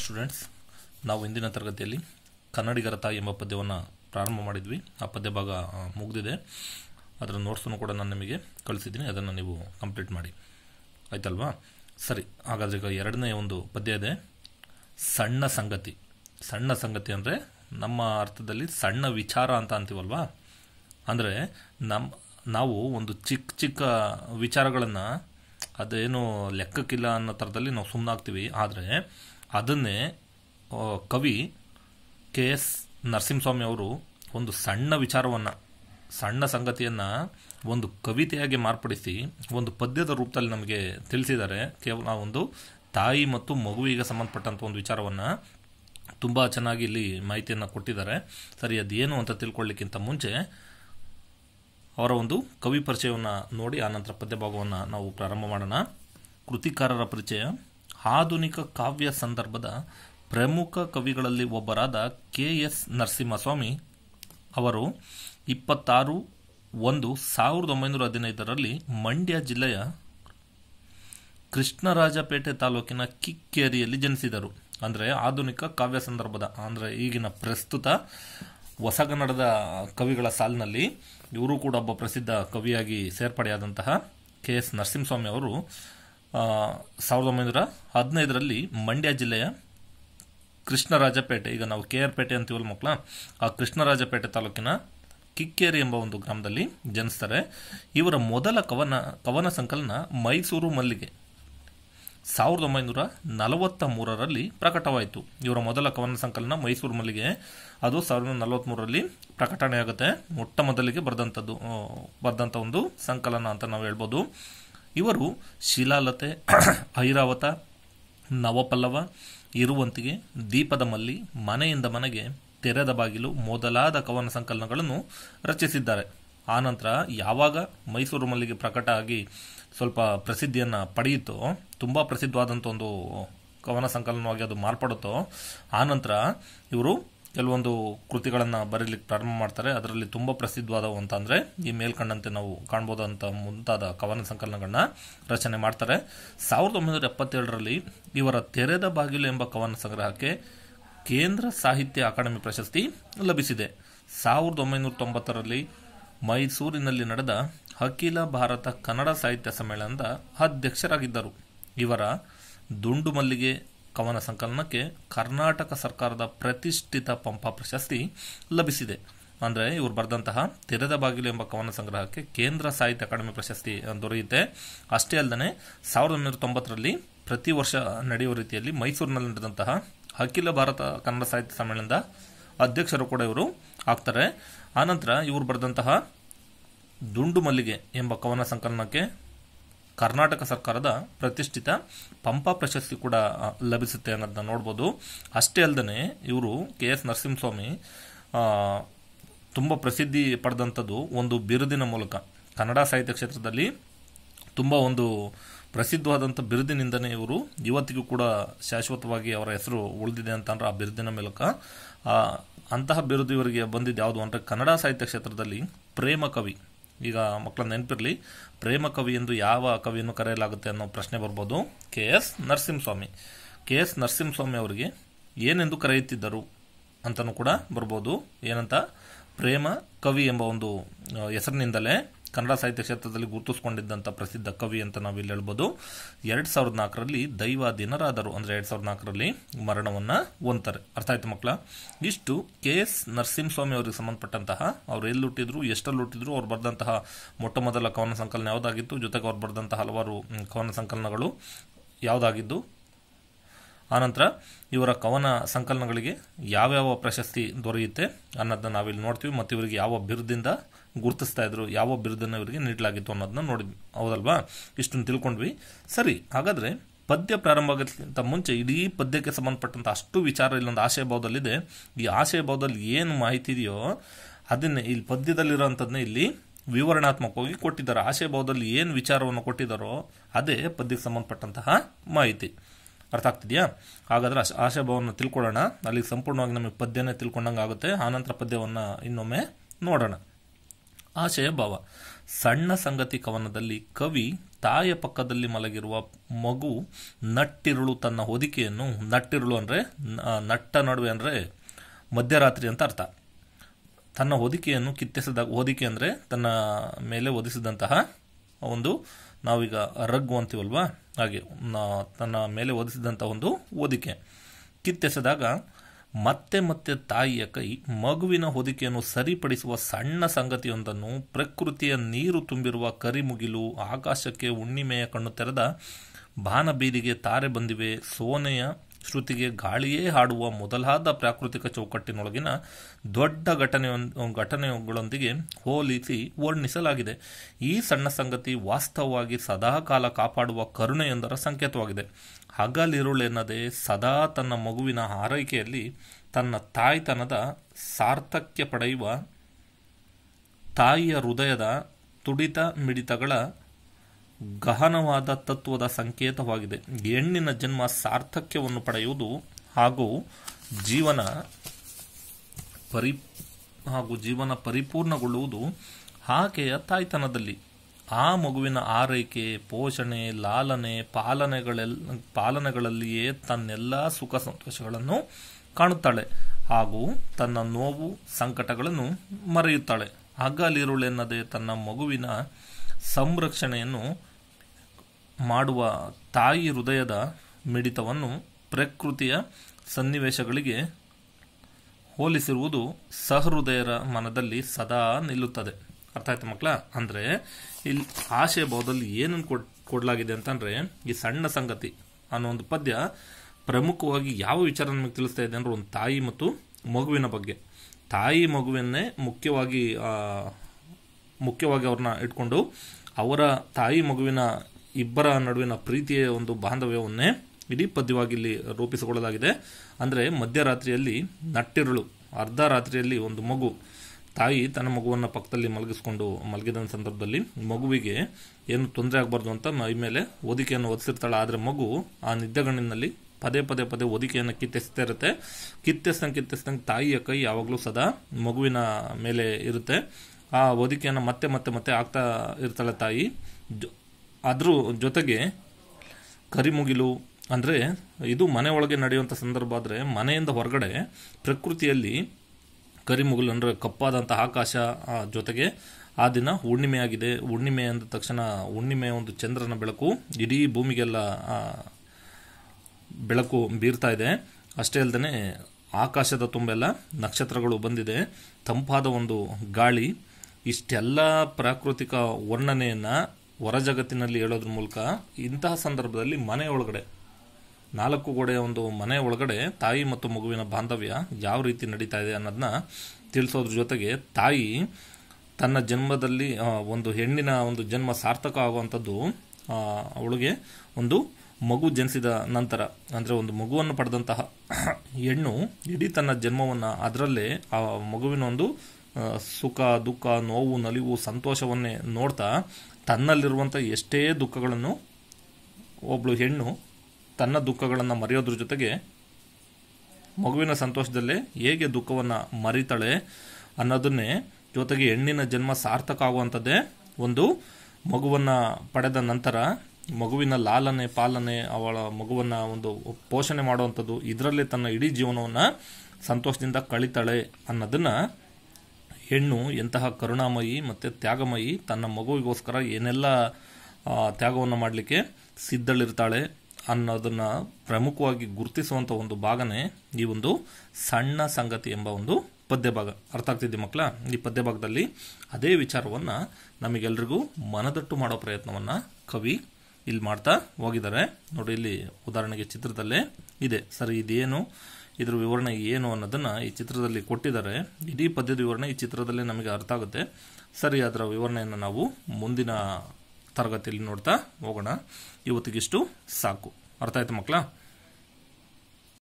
students ನಾವು ಇಂದಿನ ತರಗತಿಯಲ್ಲಿ ಕನ್ನಡಿಗರ ತಾಯಿ ಎಂಬ ಪದ್ಯವನ್ನು ಪ್ರಾರಂಭ ಮಾಡಿದ್ವಿ ಆ ಪದ್ಯ ಭಾಗ ಮುಗಿದಿದೆ ಅದರ ನೋಟ್ಸನ್ನು ಕೂಡ ನಾನು ನಿಮಗೆ ಕಳಿಸಿದ್ದೀನಿ ಅದನ್ನು ನೀವು ಕಂಪ್ಲೀಟ್ ಮಾಡಿ ಆಯ್ತಲ್ವಾ ಸರಿ ಹಾಗಾದ್ರೆ ಈಗ ಎರಡನೇ ಒಂದು ಪದ್ಯ ಇದೆ ಸಣ್ಣ ಸಂಗತಿ ಸಣ್ಣ ಸಂಗತಿ ಅಂದರೆ ನಮ್ಮ ಅರ್ಥದಲ್ಲಿ ಸಣ್ಣ ವಿಚಾರ ಅಂತ ಅಂತೀವಲ್ವಾ ಅಂದರೆ ನಮ್ಮ ನಾವು ಒಂದು ಚಿಕ್ಕ ಚಿಕ್ಕ ವಿಚಾರಗಳನ್ನು ಅದೇನು ಲೆಕ್ಕಕ್ಕಿಲ್ಲ ಅನ್ನೋ ಥರದಲ್ಲಿ ನಾವು ಸುಮ್ಮನಾಗ್ತೀವಿ ಆದರೆ ಅದನ್ನೇ ಕವಿ ಕೆ ಎಸ್ ನರಸಿಂಹಸ್ವಾಮಿ ಅವರು ಒಂದು ಸಣ್ಣ ವಿಚಾರವನ್ನು ಸಣ್ಣ ಸಂಗತಿಯನ್ನು ಒಂದು ಕವಿತೆಯಾಗಿ ಮಾರ್ಪಡಿಸಿ ಒಂದು ಪದ್ಯದ ರೂಪದಲ್ಲಿ ನಮಗೆ ತಿಳಿಸಿದ್ದಾರೆ ಕೇವಲ ಒಂದು ತಾಯಿ ಮತ್ತು ಮಗುವಿಗೆ ಸಂಬಂಧಪಟ್ಟಂಥ ಒಂದು ವಿಚಾರವನ್ನು ತುಂಬ ಚೆನ್ನಾಗಿ ಇಲ್ಲಿ ಮಾಹಿತಿಯನ್ನು ಕೊಟ್ಟಿದ್ದಾರೆ ಸರಿ ಅದೇನು ಅಂತ ತಿಳ್ಕೊಳ್ಳಿಕ್ಕಿಂತ ಮುಂಚೆ ಅವರ ಒಂದು ಕವಿ ಪರಿಚಯವನ್ನು ನೋಡಿ ಆನಂತರ ಪದ್ಯ ಭಾಗವನ್ನು ನಾವು ಪ್ರಾರಂಭ ಮಾಡೋಣ ಕೃತಿಕಾರರ ಪರಿಚಯ ಆಧುನಿಕ ಕಾವ್ಯ ಸಂದರ್ಭದ ಪ್ರಮುಖ ಕವಿಗಳಲ್ಲಿ ಒಬ್ಬರಾದ ಕೆ ಎಸ್ ನರಸಿಂಹಸ್ವಾಮಿ ಅವರು ಇಪ್ಪತ್ತಾರು ಒಂದು ಸಾವಿರದ ಒಂಬೈನೂರ ಹದಿನೈದರಲ್ಲಿ ಮಂಡ್ಯ ಜಿಲ್ಲೆಯ ಕೃಷ್ಣರಾಜಪೇಟೆ ತಾಲೂಕಿನ ಕಿಕ್ಕೇರಿಯಲ್ಲಿ ಜನಿಸಿದರು ಅಂದರೆ ಆಧುನಿಕ ಕಾವ್ಯ ಸಂದರ್ಭದ ಅಂದರೆ ಈಗಿನ ಪ್ರಸ್ತುತ ಹೊಸಗನ್ನಡದ ಕವಿಗಳ ಸಾಲಿನಲ್ಲಿ ಇವರು ಕೂಡ ಒಬ್ಬ ಪ್ರಸಿದ್ಧ ಕವಿಯಾಗಿ ಸೇರ್ಪಡೆಯಾದಂತಹ ಕೆ ಎಸ್ ನರಸಿಂಹಸ್ವಾಮಿ ಅವರು ಸಾವಿರದ ಒಂಬೈನೂರ ಹದಿನೈದರಲ್ಲಿ ಮಂಡ್ಯ ಜಿಲ್ಲೆಯ ಕೃಷ್ಣರಾಜಪೇಟೆ ಈಗ ನಾವು ಕೆ ಆರ್ ಪೇಟೆ ಅಂತೀವಲ್ಲ ಮಕ್ಕಳ ಆ ಕೃಷ್ಣರಾಜಪೇಟೆ ತಾಲೂಕಿನ ಕಿಕ್ಕೇರಿ ಎಂಬ ಒಂದು ಗ್ರಾಮದಲ್ಲಿ ಜನಿಸ್ತಾರೆ ಇವರ ಮೊದಲ ಕವನ ಕವನ ಸಂಕಲನ ಮೈಸೂರು ಮಲ್ಲಿಗೆ ಸಾವಿರದ ಒಂಬೈನೂರ ನಲವತ್ತ ಮೂರರಲ್ಲಿ ಪ್ರಕಟವಾಯಿತು ಇವರ ಮೊದಲ ಕವನ ಸಂಕಲನ ಮೈಸೂರು ಮಲ್ಲಿಗೆ ಅದು ಸಾವಿರದ ಪ್ರಕಟಣೆ ಆಗುತ್ತೆ ಮೊಟ್ಟ ಮೊದಲಿಗೆ ಬರೆದಂಥದ್ದು ಬರೆದಂಥ ಒಂದು ಸಂಕಲನ ಅಂತ ನಾವು ಹೇಳ್ಬೋದು ಇವರು ಶಿಲಾಲತೆ ಐರಾವತ ನವಪಲ್ಲವ ಇರುವಂತಿಗೆ ದೀಪದ ಮಲ್ಲಿ ಮನೆಯಿಂದ ಮನೆಗೆ ತೆರೆದ ಬಾಗಿಲು ಮೊದಲಾದ ಕವನ ಸಂಕಲನಗಳನ್ನು ರಚಿಸಿದ್ದಾರೆ ಆನಂತರ ಯಾವಾಗ ಮೈಸೂರು ಮಲ್ಲಿಗೆ ಪ್ರಕಟ ಆಗಿ ಸ್ವಲ್ಪ ಪ್ರಸಿದ್ಧಿಯನ್ನು ಪಡೆಯುತ್ತೋ ತುಂಬ ಪ್ರಸಿದ್ಧವಾದಂಥ ಒಂದು ಕವನ ಸಂಕಲನವಾಗಿ ಅದು ಮಾರ್ಪಡುತ್ತೋ ಆನಂತರ ಇವರು ಕೆಲವೊಂದು ಕೃತಿಗಳನ್ನು ಬರೀಲಿಕ್ಕೆ ಪ್ರಾರಂಭ ಮಾಡ್ತಾರೆ ಅದರಲ್ಲಿ ತುಂಬ ಪ್ರಸಿದ್ಧವಾದವು ಅಂತಂದರೆ ಈ ಮೇಲ್ಕಂಡಂತೆ ನಾವು ಕಾಣ್ಬೋದಂಥ ಮುಂತಾದ ಕವನ ಸಂಕಲನಗಳನ್ನ ರಚನೆ ಮಾಡ್ತಾರೆ ಸಾವಿರದ ಒಂಬೈನೂರ ಎಪ್ಪತ್ತೇಳರಲ್ಲಿ ಇವರ ತೆರೆದ ಬಾಗಿಲು ಎಂಬ ಕವನ ಸಂಗ್ರಹಕ್ಕೆ ಕೇಂದ್ರ ಸಾಹಿತ್ಯ ಅಕಾಡೆಮಿ ಪ್ರಶಸ್ತಿ ಲಭಿಸಿದೆ ಸಾವಿರದ ಒಂಬೈನೂರ ತೊಂಬತ್ತರಲ್ಲಿ ಮೈಸೂರಿನಲ್ಲಿ ನಡೆದ ಅಖಿಲ ಭಾರತ ಕನ್ನಡ ಸಾಹಿತ್ಯ ಸಮ್ಮೇಳನದ ಅಧ್ಯಕ್ಷರಾಗಿದ್ದರು ಇವರ ದುಂಡು ಮಲ್ಲಿಗೆ ಕವನ ಸಂಕಲನಕ್ಕೆ ಕರ್ನಾಟಕ ಸರ್ಕಾರದ ಪ್ರತಿಷ್ಠಿತ ಪಂಪ ಪ್ರಶಸ್ತಿ ಲಭಿಸಿದೆ ಅಂದರೆ ಇವರು ಬರೆದಂತಹ ತೆರೆದ ಬಾಗಿಲು ಎಂಬ ಕವನ ಸಂಗ್ರಹಕ್ಕೆ ಕೇಂದ್ರ ಸಾಹಿತ್ಯ ಅಕಾಡೆಮಿ ಪ್ರಶಸ್ತಿ ದೊರೆಯುತ್ತೆ ಅಷ್ಟೇ ಅಲ್ಲದೆ ಸಾವಿರದ ಒಂಬೈನೂರ ತೊಂಬತ್ತರಲ್ಲಿ ಪ್ರತಿ ವರ್ಷ ನಡೆಯುವ ರೀತಿಯಲ್ಲಿ ಮೈಸೂರಿನಲ್ಲಿ ನಡೆದಂತಹ ಅಖಿಲ ಭಾರತ ಕನ್ನಡ ಸಾಹಿತ್ಯ ಸಮ್ಮೇಳನದ ಅಧ್ಯಕ್ಷರು ಕೂಡ ಇವರು ಆಗ್ತಾರೆ ಆನಂತರ ಇವರು ಬರೆದಂತಹ ದುಂಡು ಮಲ್ಲಿಗೆ ಎಂಬ ಕವನ ಸಂಕಲನಕ್ಕೆ ಕರ್ನಾಟಕ ಸರ್ಕಾರದ ಪ್ರತಿಷ್ಠಿತ ಪಂಪ ಪ್ರಶಸ್ತಿ ಕೂಡ ಲಭಿಸುತ್ತೆ ಅನ್ನೋದನ್ನ ನೋಡ್ಬೋದು ಅಷ್ಟೇ ಅಲ್ಲದೆ ಇವರು ಕೆ ಎಸ್ ನರಸಿಂಹಸ್ವಾಮಿ ತುಂಬ ಪ್ರಸಿದ್ಧಿ ಪಡೆದಂಥದ್ದು ಒಂದು ಬಿರುದಿನ ಮೂಲಕ ಕನ್ನಡ ಸಾಹಿತ್ಯ ಕ್ಷೇತ್ರದಲ್ಲಿ ತುಂಬ ಒಂದು ಪ್ರಸಿದ್ಧವಾದಂಥ ಬಿರುದಿನಿಂದನೇ ಇವರು ಇವತ್ತಿಗೂ ಕೂಡ ಶಾಶ್ವತವಾಗಿ ಅವರ ಹೆಸರು ಉಳಿದಿದೆ ಅಂತಂದ್ರೆ ಆ ಬಿರುದಿನ ಮೂಲಕ ಅಂತಹ ಬಿರುದು ಇವರಿಗೆ ಬಂದಿದ್ದು ಯಾವುದು ಅಂದರೆ ಕನ್ನಡ ಸಾಹಿತ್ಯ ಕ್ಷೇತ್ರದಲ್ಲಿ ಪ್ರೇಮ ಕವಿ ಈಗ ಮಕ್ಕಳ ನೆನಪಿರಲಿ ಪ್ರೇಮ ಕವಿ ಎಂದು ಯಾವ ಕವಿಯನ್ನು ಕರೆಯಲಾಗುತ್ತೆ ಅನ್ನೋ ಪ್ರಶ್ನೆ ಬರ್ಬೋದು K S Narasimhaswamy K S Narasimhaswamy ಅವರಿಗೆ ಏನೆಂದು ಕರೆಯುತ್ತಿದ್ದರು ಅಂತಲೂ ಕೂಡ ಬರ್ಬೋದು ಏನಂತ ಪ್ರೇಮ ಕವಿ ಎಂಬ ಒಂದು ಹೆಸರಿನಿಂದಲೇ ಕನ್ನಡ ಸಾಹಿತ್ಯ ಕ್ಷೇತ್ರದಲ್ಲಿ ಗುರುತಿಸಿಕೊಂಡಿದ್ದಂಥ ಪ್ರಸಿದ್ಧ ಕವಿ ಅಂತ ನಾವು ಇಲ್ಲಿ ಹೇಳ್ಬೋದು ಎರಡು ಸಾವಿರದ ನಾಲ್ಕರಲ್ಲಿ ದೈವ ದಿನರಾದರು ಅಂದರೆ ಎರಡು ಸಾವಿರದ ನಾಲ್ಕರಲ್ಲಿ ಮರಣವನ್ನು ಹೊಂತಾರೆ ಅರ್ಥ ಆಯ್ತು ಮಕ್ಕಳ ಇಷ್ಟು ಕೆ ಎಸ್ ನರಸಿಂಹಸ್ವಾಮಿ ಅವರಿಗೆ ಸಂಬಂಧಪಟ್ಟಂತಹ ಅವರು ಎಲ್ಲಿ ಹುಟ್ಟಿದ್ರು ಎಷ್ಟರಲ್ಲಿ ಹುಟ್ಟಿದ್ರು ಅವ್ರು ಬರೆದಂತಹ ಮೊಟ್ಟ ಮೊದಲ ಕವನ ಸಂಕಲನ ಯಾವುದಾಗಿತ್ತು ಜೊತೆಗೆ ಅವ್ರು ಬರೆದಂತಹ ಹಲವಾರು ಕವನ ಸಂಕಲನಗಳು ಯಾವುದಾಗಿದ್ದು ಆನಂತರ ಇವರ ಕವನ ಸಂಕಲನಗಳಿಗೆ ಯಾವ್ಯಾವ ಪ್ರಶಸ್ತಿ ದೊರೆಯುತ್ತೆ ಅನ್ನೋದನ್ನ ನಾವಿಲ್ಲಿ ನೋಡ್ತೀವಿ ಮತ್ತು ಇವರಿಗೆ ಯಾವ ಬಿರುದಿಂದ ಗುರುತಿಸ್ತಾ ಇದ್ರು ಯಾವ ಬಿರುದನ್ನು ಇವರಿಗೆ ನೀಡಲಾಗಿತ್ತು ಅನ್ನೋದನ್ನ ನೋಡಿದ್ವಿ ಹೌದಲ್ವಾ ಇಷ್ಟನ್ನು ತಿಳ್ಕೊಂಡ್ವಿ ಸರಿ ಹಾಗಾದ್ರೆ ಪದ್ಯ ಪ್ರಾರಂಭ ಆಗೋದಕ್ಕಿಂತ ಮುಂಚೆ ಇಡೀ ಪದ್ಯಕ್ಕೆ ಸಂಬಂಧಪಟ್ಟಂತ ಅಷ್ಟು ವಿಚಾರ ಇಲ್ಲೊಂದು ಆಶಯ ಭಾವದಲ್ಲಿದೆ ಈ ಆಶಯ ಭಾವದಲ್ಲಿ ಏನು ಮಾಹಿತಿ ಇದೆಯೋ ಅದನ್ನೇ ಇಲ್ಲಿ ಪದ್ಯದಲ್ಲಿರೋಂಥದ್ದನ್ನೇ ಇಲ್ಲಿ ವಿವರಣಾತ್ಮಕವಾಗಿ ಕೊಟ್ಟಿದ್ದಾರೆ ಆಶಯ ಭಾವದಲ್ಲಿ ಏನು ವಿಚಾರವನ್ನು ಕೊಟ್ಟಿದ್ದಾರೋ ಅದೇ ಪದ್ಯಕ್ಕೆ ಸಂಬಂಧಪಟ್ಟಂತಹ ಮಾಹಿತಿ ಅರ್ಥ ಆಗ್ತಿದೆಯಾ ಹಾಗಾದ್ರೆ ಆಶಯ ಭಾವವನ್ನು ತಿಳ್ಕೊಳ್ಳೋಣ ಅಲ್ಲಿ ಸಂಪೂರ್ಣವಾಗಿ ನಮಗೆ ಪದ್ಯನೇ ತಿಳ್ಕೊಂಡಂಗೆ ಆಗುತ್ತೆ ಆನಂತರ ಪದ್ಯವನ್ನು ಇನ್ನೊಮ್ಮೆ ನೋಡೋಣ ಆಶಯ ಭಾವ ಸಣ್ಣ ಸಂಗತಿ ಕವನದಲ್ಲಿ ಕವಿ ತಾಯ ಪಕ್ಕದಲ್ಲಿ ಮಲಗಿರುವ ಮಗು ನಟ್ಟಿರುಳು ತನ್ನ ಹೊದಿಕೆಯನ್ನು ನಟ್ಟಿರುಳು ಅಂದರೆ ನಟ್ಟ ನಡುವೆ ಅಂದರೆ ಮಧ್ಯರಾತ್ರಿ ಅಂತ ಅರ್ಥ ತನ್ನ ಹೊದಿಕೆಯನ್ನು ಕಿತ್ತೆಸದ ಹೊದಿಕೆ ಅಂದರೆ ತನ್ನ ಮೇಲೆ ಒದಿಸಿದಂತಹ ಒಂದು ನಾವೀಗ ರಗ್ಗು ಅಂತೀವಲ್ವಾ ಹಾಗೆ ತನ್ನ ಮೇಲೆ ಒದಿಸಿದಂಥ ಒಂದು ಓದಿಕೆ ಕಿತ್ತೆಸೆದಾಗ ಮತ್ತೆ ಮತ್ತೆ ತಾಯಿಯ ಕೈ ಮಗುವಿನ ಹೊದಿಕೆಯನ್ನು ಸರಿಪಡಿಸುವ ಸಣ್ಣ ಸಂಗತಿಯೊಂದನ್ನು ಪ್ರಕೃತಿಯ ನೀರು ತುಂಬಿರುವ ಕರಿಮುಗಿಲು ಆಕಾಶಕ್ಕೆ ಉಣ್ಣಿಮೆಯ ಕಣ್ಣು ತೆರೆದ ಬಾನಬೀದಿಗೆ ತಾರೆ ಬಂದಿವೆ ಸೋನೆಯ ಶ್ರುತಿಗೆ ಗಾಳಿಯೇ ಹಾಡುವ ಮೊದಲಾದ ಪ್ರಾಕೃತಿಕ ಚೌಕಟ್ಟಿನೊಳಗಿನ ದೊಡ್ಡ ಘಟನೆ ಘಟನೆಗಳೊಂದಿಗೆ ಹೋಲಿಸಿ ವರ್ಣಿಸಲಾಗಿದೆ ಈ ಸಣ್ಣ ಸಂಗತಿ ವಾಸ್ತವವಾಗಿ ಸದಾ ಕಾಲ ಕಾಪಾಡುವ ಕರುಣೆಯೊಂದರ ಸಂಕೇತವಾಗಿದೆ ಹಗಲಿರುಳೆನ್ನದೆ ಸದಾ ತನ್ನ ಮಗುವಿನ ಆರೈಕೆಯಲ್ಲಿ ತನ್ನ ತಾಯ್ತನದ ಸಾರ್ಥಕ್ಯ ಪಡೆಯುವ ತಾಯಿಯ ಹೃದಯದ ತುಡಿತ ಮಿಡಿತಗಳ ಗಹನವಾದ ತತ್ವದ ಸಂಕೇತವಾಗಿದೆ ಹೆಣ್ಣಿನ ಜನ್ಮ ಸಾರ್ಥಕ್ಯವನ್ನು ಪಡೆಯುವುದು ಹಾಗೂ ಜೀವನ ಪರಿ ಹಾಗೂ ಜೀವನ ಪರಿಪೂರ್ಣಗೊಳ್ಳುವುದು ಆಕೆಯ ತಾಯ್ತನದಲ್ಲಿ ಆ ಮಗುವಿನ ಆರೈಕೆ ಪೋಷಣೆ ಲಾಲನೆ ಪಾಲನೆಗಳೆಲ್ಲ ಪಾಲನೆಗಳಲ್ಲಿಯೇ ತನ್ನೆಲ್ಲ ಸುಖ ಸಂತೋಷಗಳನ್ನು ಕಾಣುತ್ತಾಳೆ ಹಾಗೂ ತನ್ನ ನೋವು ಸಂಕಟಗಳನ್ನು ಮರೆಯುತ್ತಾಳೆ ಹಗಲಿರುಳೆನ್ನದೆ ತನ್ನ ಮಗುವಿನ ಸಂರಕ್ಷಣೆಯನ್ನು ಮಾಡುವ ತಾಯಿ ಹೃದಯದ ಮಿಡಿತವನ್ನು ಪ್ರಕೃತಿಯ ಸನ್ನಿವೇಶಗಳಿಗೆ ಹೋಲಿಸಿರುವುದು ಸಹೃದಯರ ಮನದಲ್ಲಿ ಸದಾ ನಿಲ್ಲುತ್ತದೆ ಅರ್ಥ ಆಯ್ತು ಮಕ್ಕಳ ಅಂದರೆ ಇಲ್ಲಿ ಆಶಯ ಭಾವದಲ್ಲಿ ಏನನ್ನು ಕೊಡಲಾಗಿದೆ ಅಂತಂದರೆ ಈ ಸಣ್ಣ ಸಂಗತಿ ಅನ್ನೋ ಒಂದು ಪದ್ಯ ಪ್ರಮುಖವಾಗಿ ಯಾವ ವಿಚಾರ ನಮಗೆ ತಿಳಿಸ್ತಾ ಇದೆ ಅಂದ್ರೆ ಒಂದು ತಾಯಿ ಮತ್ತು ಮಗುವಿನ ಬಗ್ಗೆ ತಾಯಿ ಮಗುವನ್ನೇ ಮುಖ್ಯವಾಗಿ ಮುಖ್ಯವಾಗಿ ಅವ್ರನ್ನ ಇಟ್ಕೊಂಡು ಅವರ ತಾಯಿ ಮಗುವಿನ ಇಬ್ಬರ ನಡುವಿನ ಪ್ರೀತಿಯ ಒಂದು ಬಾಂಧವ್ಯವನ್ನೇ ಇಡೀ ಪದ್ಯವಾಗಿ ಇಲ್ಲಿ ರೂಪಿಸಿಕೊಳ್ಳಲಾಗಿದೆ ಅಂದರೆ ಮಧ್ಯರಾತ್ರಿಯಲ್ಲಿ ನಟ್ಟಿರುಳು ಅರ್ಧ ರಾತ್ರಿಯಲ್ಲಿ ಒಂದು ಮಗು ತಾಯಿ ತನ್ನ ಮಗುವನ್ನು ಪಕ್ಕದಲ್ಲಿ ಮಲಗಿಸ್ಕೊಂಡು ಮಲಗಿದ ಸಂದರ್ಭದಲ್ಲಿ ಮಗುವಿಗೆ ಏನು ತೊಂದರೆ ಆಗಬಾರ್ದು ಅಂತ ಮೈ ಮೇಲೆ ಒದಿಕೆಯನ್ನು ಒದಿಸಿರ್ತಾಳೆ ಆದರೆ ಮಗು ಆ ನಿದ್ದೆಗಣ್ಣಿನಲ್ಲಿ ಪದೇ ಪದೇ ಪದೇ ಒದಿಕೆಯನ್ನು ಕಿತ್ತೆಸ್ತಾ ಇರುತ್ತೆ ಕಿತ್ತೆಸ್ತಂಗೆ ಕಿತ್ತೆಸ್ದಂಗೆ ತಾಯಿಯ ಕೈ ಯಾವಾಗಲೂ ಸದಾ ಮಗುವಿನ ಮೇಲೆ ಇರುತ್ತೆ ಆ ಒದಿಕೆಯನ್ನು ಮತ್ತೆ ಮತ್ತೆ ಮತ್ತೆ ಆಗ್ತಾ ಇರ್ತಾಳೆ ತಾಯಿ ಅದ್ರ ಜೊತೆಗೆ ಕರಿಮುಗಿಲು ಅಂದರೆ ಇದು ಮನೆ ಒಳಗೆ ನಡೆಯುವಂಥ ಸಂದರ್ಭ ಆದರೆ ಮನೆಯಿಂದ ಹೊರಗಡೆ ಪ್ರಕೃತಿಯಲ್ಲಿ ಕರಿಮುಗಿಲು ಅಂದರೆ ಕಪ್ಪಾದಂಥ ಆಕಾಶ ಜೊತೆಗೆ ಆ ದಿನ ಹುಣ್ಣಿಮೆ ಆಗಿದೆ ಹುಣ್ಣಿಮೆ ಅಂದ ತಕ್ಷಣ ಹುಣ್ಣಿಮೆಯ ಒಂದು ಚಂದ್ರನ ಬೆಳಕು ಇಡೀ ಭೂಮಿಗೆಲ್ಲ ಬೆಳಕು ಬೀರ್ತಾ ಇದೆ ಅಷ್ಟೇ ಅಲ್ಲದೆ ಆಕಾಶದ ತುಂಬೆಲ್ಲ ನಕ್ಷತ್ರಗಳು ಬಂದಿದೆ ತಂಪಾದ ಒಂದು ಗಾಳಿ ಇಷ್ಟೆಲ್ಲ ಪ್ರಾಕೃತಿಕ ವರ್ಣನೆಯನ್ನು ಹೊರ ಜಗತ್ತಿನಲ್ಲಿ ಹೇಳೋದ್ರ ಮೂಲಕ ಇಂತಹ ಸಂದರ್ಭದಲ್ಲಿ ಮನೆ ಒಳಗಡೆ ನಾಲ್ಕು ಗೋಡೆಯ ಒಂದು ಮನೆ ಒಳಗಡೆ ತಾಯಿ ಮತ್ತು ಮಗುವಿನ ಬಾಂಧವ್ಯ ಯಾವ ರೀತಿ ನಡೀತಾ ಇದೆ ಅನ್ನೋದನ್ನ ತಿಳಿಸೋದ್ರ ಜೊತೆಗೆ ತಾಯಿ ತನ್ನ ಜನ್ಮದಲ್ಲಿ ಒಂದು ಹೆಣ್ಣಿನ ಒಂದು ಜನ್ಮ ಸಾರ್ಥಕ ಆಗುವಂಥದ್ದು ಅವಳಿಗೆ ಒಂದು ಮಗು ಜನಿಸಿದ ನಂತರ ಅಂದರೆ ಒಂದು ಮಗುವನ್ನು ಪಡೆದಂತಹ ಹೆಣ್ಣು ಇಡೀ ತನ್ನ ಜನ್ಮವನ್ನು ಅದರಲ್ಲೇ ಆ ಮಗುವಿನ ಒಂದು ಸುಖ ದುಃಖ ನೋವು ನಲಿವು ಸಂತೋಷವನ್ನೇ ನೋಡ್ತಾ ತನ್ನಲ್ಲಿರುವಂಥ ಎಷ್ಟೇ ದುಃಖಗಳನ್ನು ಒಬ್ಬಳು ಹೆಣ್ಣು ತನ್ನ ದುಃಖಗಳನ್ನು ಮರೆಯೋದ್ರ ಜೊತೆಗೆ ಮಗುವಿನ ಸಂತೋಷದಲ್ಲೇ ಹೇಗೆ ದುಃಖವನ್ನು ಮರಿತಾಳೆ ಅನ್ನೋದನ್ನೇ ಜೊತೆಗೆ ಹೆಣ್ಣಿನ ಜನ್ಮ ಸಾರ್ಥಕ ಆಗುವಂಥದ್ದೇ ಒಂದು ಮಗುವನ್ನು ಪಡೆದ ನಂತರ ಮಗುವಿನ ಲಾಲನೆ ಪಾಲನೆ ಅವಳ ಮಗುವನ್ನು ಒಂದು ಪೋಷಣೆ ಮಾಡುವಂಥದ್ದು ಇದರಲ್ಲಿ ತನ್ನ ಇಡೀ ಜೀವನವನ್ನು ಸಂತೋಷದಿಂದ ಕಳಿತಾಳೆ ಅನ್ನೋದನ್ನು ಹೆಣ್ಣು ಎಂತಹ ಕರುಣಾಮಯಿ ಮತ್ತು ತ್ಯಾಗಮಯಿ ತನ್ನ ಮಗುವಿಗೋಸ್ಕರ ಏನೆಲ್ಲ ತ್ಯಾಗವನ್ನು ಮಾಡಲಿಕ್ಕೆ ಸಿದ್ಧಳಿರ್ತಾಳೆ ಅನ್ನೋದನ್ನು ಪ್ರಮುಖವಾಗಿ ಗುರುತಿಸುವಂಥ ಒಂದು ಭಾಗನೇ ಈ ಒಂದು ಸಣ್ಣ ಸಂಗತಿ ಎಂಬ ಒಂದು ಪದ್ಯ ಭಾಗ ಅರ್ಥ ಆಗ್ತಿದ್ದೆ ಮಕ್ಕಳ ಈ ಪದ್ಯ ಭಾಗದಲ್ಲಿ ಅದೇ ವಿಚಾರವನ್ನು ನಮಗೆಲ್ರಿಗೂ ಮನದಟ್ಟು ಮಾಡೋ ಪ್ರಯತ್ನವನ್ನು ಕವಿ ಇಲ್ಲಿ ಮಾಡ್ತಾ ಹೋಗಿದ್ದಾರೆ ನೋಡಿ ಇಲ್ಲಿ ಉದಾಹರಣೆಗೆ ಚಿತ್ರದಲ್ಲೇ ಇದೆ ಸರಿ ಇದೇನು ಇದ್ರ ವಿವರಣೆ ಏನು ಅನ್ನೋದನ್ನು ಈ ಚಿತ್ರದಲ್ಲಿ ಕೊಟ್ಟಿದ್ದಾರೆ ಇಡೀ ಪದ್ಯದ ವಿವರಣೆ ಈ ಚಿತ್ರದಲ್ಲೇ ನಮಗೆ ಅರ್ಥ ಆಗುತ್ತೆ ಸರಿ ಅದರ ವಿವರಣೆಯನ್ನು ನಾವು ಮುಂದಿನ ತರಗತಿಯಲ್ಲಿ ನೋಡ್ತಾ ಹೋಗೋಣ ಇವತ್ತಿಗಿಷ್ಟು ಸಾಕು ಅರ್ಥ ಆಯ್ತು ಮಕ್ಕಳ